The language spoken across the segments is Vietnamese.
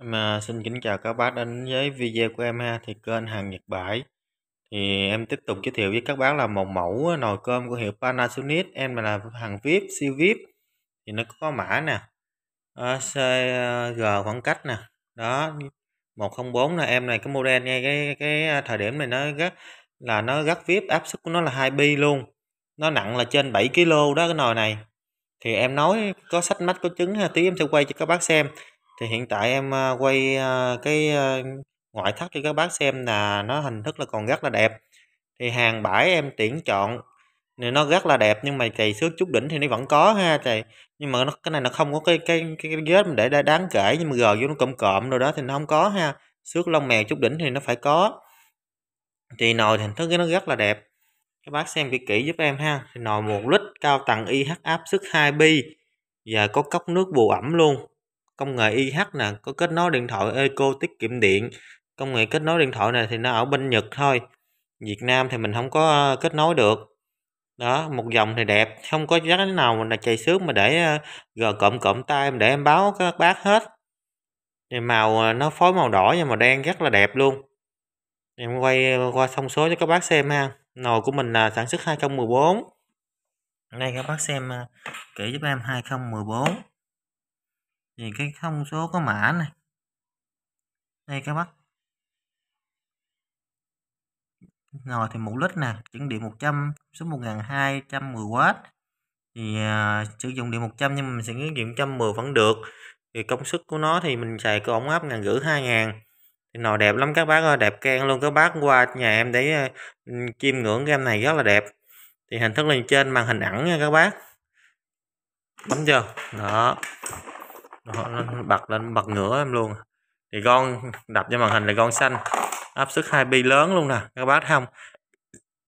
Mà xin kính chào các bác đến với video của em ha thì kênh hàng Nhật Bãi thì em tiếp tục giới thiệu với các bác là một mẫu à, nồi cơm của hiệu Panasonic em là hàng VIP siêu VIP thì nó có mã nè CG khoảng cách nè đó 104 là em này cái model ngay cái cái thời điểm này nó rất là nó rất VIP áp suất của nó là 2 pi luôn nó nặng là trên 7 kg đó cái nồi này thì em nói có sách mách có chứng ha tí em sẽ quay cho các bác xem thì hiện tại em, à, quay, à, cái, à, ngoại thất cho các bác xem là nó hình thức là còn rất là đẹp. Thì hàng bãi em tuyển chọn thì nó rất là đẹp nhưng mà kỳ xước chút đỉnh thì nó vẫn có ha, trầy nhưng mà nó cái này nó không có cái cái cái cái vết để đáng kể nhưng mà gờ vô nó cộm cộm rồi đó thì nó không có ha. Xước lông mèo chút đỉnh thì nó phải có. Thì nồi hình thức nó rất là đẹp. Các bác xem kỹ kỹ giúp em ha. Thì nồi một lít cao tầng IH áp suất 2 pi và có cốc nước bù ẩm luôn công nghệ IH nè có kết nối điện thoại eco tiết kiệm điện công nghệ kết nối điện thoại này thì nó ở bên Nhật thôi Việt Nam thì mình không có kết nối được đó một dòng thì đẹp không có giá nào mình là chạy sướng mà để gờ cộm cộm tay để em báo các bác hết thì màu à, nó phối màu đỏ nhưng mà đen rất là đẹp luôn em quay qua thông số cho các bác xem ha nồi của mình là sản xuất 2014 đây các bác xem kỹ giúp em 2014 thì cái thông số có mã này đây các bác rồi thì mục lít nè chuẩn điện 100 số 1210W thì à, sử dụng điện 100 nhưng mà mình sẽ nghiên điện 110 vẫn được thì công suất của nó thì mình xài cái ống áp ngàn rưỡi hai ngàn thì nồi đẹp lắm các bác ơi đẹp can luôn các bác qua nhà em để uh, à, chiêm ngưỡng cái em này rất là đẹp thì hình thức lên trên màn hình ẩn nha các bác bấm chưa đó bật lên bật ngửa em luôn thì con đập cho màn hình là con xanh áp suất 2 pi lớn luôn nè các bác thấy không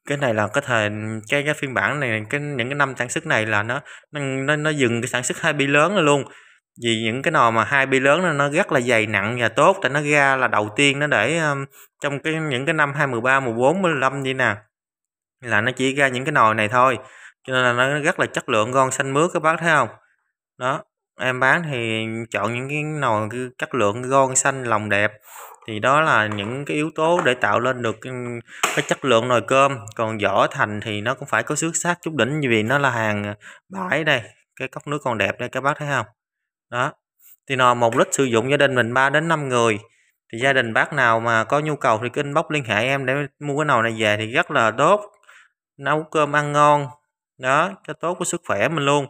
cái này là có thể cái cái phiên bản này cái những cái năm sản xuất này là nó nó nó dừng cái sản xuất 2 pi lớn rồi luôn vì những cái nồi mà hai bi lớn nó nó rất là dày nặng và tốt tại nó ra là đầu tiên nó để um, trong cái những cái năm 2013, 14, 15 như nè là nó chỉ ra những cái nồi này thôi cho nên là nó rất là chất lượng ngon xanh mướt các bác thấy không đó em bán thì chọn những cái nồi cái chất lượng ngon xanh lòng đẹp thì đó là những cái yếu tố để tạo lên được cái, chất lượng nồi cơm còn vỏ thành thì nó cũng phải có xước sát chút đỉnh vì nó là hàng bãi đây cái cốc nước còn đẹp đây các bác thấy không đó thì nồi một lít sử dụng gia đình mình 3 đến 5 người thì gia đình bác nào mà có nhu cầu thì cứ inbox liên hệ em để mua cái nồi này về thì rất là tốt nấu cơm ăn ngon đó cho tốt của sức khỏe mình luôn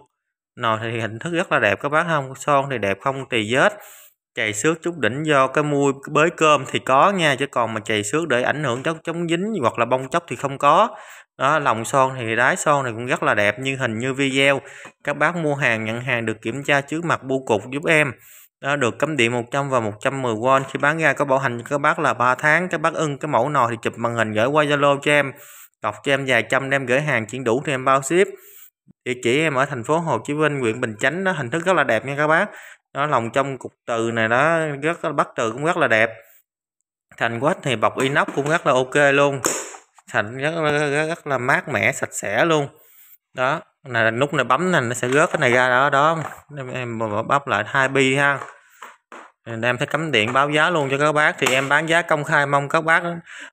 nồi thì hình thức rất là đẹp các bác không son thì đẹp không tì vết chày xước chút đỉnh do cái mui bới cơm thì có nha chứ còn mà chày xước để ảnh hưởng chống chống dính hoặc là bong chóc thì không có đó lòng son thì đáy son này cũng rất là đẹp như hình như video các bác mua hàng nhận hàng được kiểm tra trước mặt bu cục giúp em đó, được cấm điện 100 và 110V khi bán ra có bảo hành các bác là 3 tháng các bác ưng cái mẫu nồi thì chụp màn hình gửi qua Zalo cho em cọc cho em vài trăm đem gửi hàng chuyển đủ thì em bao ship địa chỉ em ở thành phố Hồ Chí Minh huyện Bình Chánh đó hình thức rất là đẹp nha các bác nó lòng trong cục từ này đó rất là bắt từ cũng rất là đẹp thành quách thì bọc inox cũng rất là ok luôn thành rất, là rất, rất là mát mẻ sạch sẽ luôn đó là nút này bấm này nó sẽ rớt cái này ra đó đó em, em bắp lại hai bi ha em sẽ cắm điện báo giá luôn cho các bác thì em bán giá công khai mong các bác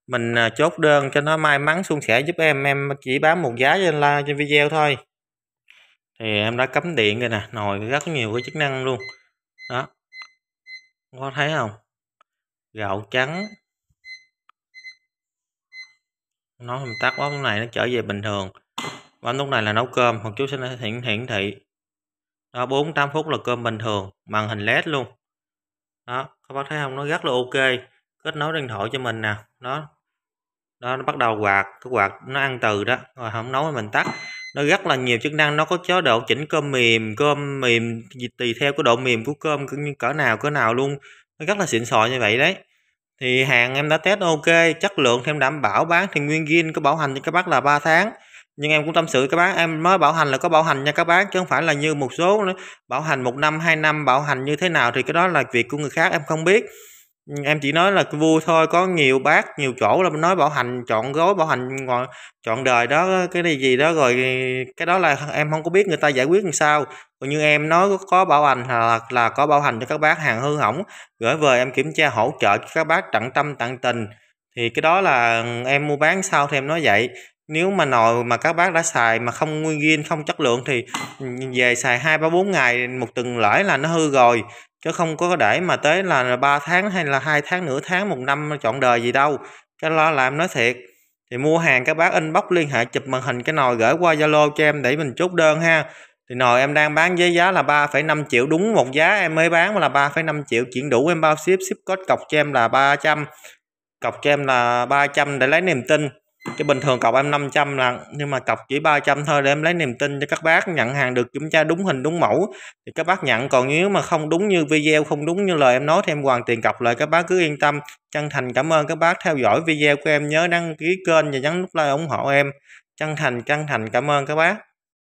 mình à, chốt đơn cho nó may mắn suôn sẻ giúp em em chỉ bán một giá trên like trên video thôi thì em đã cắm điện rồi nè nồi rất nhiều cái chức năng luôn đó có thấy không gạo trắng nó mình tắt bấm lúc này nó trở về bình thường bấm lúc này là nấu cơm một chút sẽ hiển hiển thị đó 48 phút là cơm bình thường màn hình led luôn đó các bác thấy không nó rất là ok kết nối điện thoại cho mình nè đó đó nó bắt đầu quạt cái quạt nó ăn từ đó rồi không nấu mình tắt nó rất là nhiều chức năng nó có chế độ chỉnh cơm mềm cơm mềm tùy theo cái độ mềm của cơm cũng như cỡ nào cỡ nào luôn nó rất là xịn sò như vậy đấy thì hàng em đã test ok chất lượng thêm đảm bảo bán thì nguyên gin có bảo hành cho các bác là 3 tháng nhưng em cũng tâm sự các bác em mới bảo hành là có bảo hành nha các bác chứ không phải là như một số bảo hành một năm hai năm bảo hành như thế nào thì cái đó là việc của người khác em không biết Ừ, em chỉ nói là vui thôi có nhiều bác nhiều chỗ là nói bảo hành chọn gói bảo hành chọn đời đó cái này gì đó rồi cái đó là em không có biết người ta giải quyết làm sao còn như em nói có bảo hành là là có bảo hành cho các bác hàng hư hỏng gửi về em kiểm tra hỗ trợ cho các bác tận tâm tận tình thì cái đó là ừ, em mua bán sao thì em nói vậy nếu mà nồi mà các bác đã xài mà không nguyên không chất lượng thì ừ, về xài hai ba bốn ngày một tuần lễ là nó hư rồi chứ không có để mà tới là 3 tháng hay là hai tháng nửa tháng một năm chọn đời gì đâu cái lo làm nói thiệt thì mua hàng các bác inbox liên hệ chụp màn hình cái nồi gửi qua Zalo cho em để mình chốt đơn ha thì nồi em đang bán với giá là 3,5 triệu đúng một giá em mới bán là 3,5 triệu chuyển đủ em bao ship ship code cọc cho em là 300 cọc cho em là 300 để lấy niềm tin chứ bình thường cọc em 500 lần nhưng mà cọc chỉ 300 thôi để em lấy niềm tin cho các bác nhận hàng được kiểm tra đúng hình đúng mẫu thì các bác nhận còn nếu mà không đúng như video không đúng như lời em nói thì em hoàn tiền cọc lại các bác cứ yên tâm chân thành cảm ơn các bác theo dõi video của em nhớ đăng ký kênh và nhấn nút like ủng hộ em chân thành chân thành cảm ơn các bác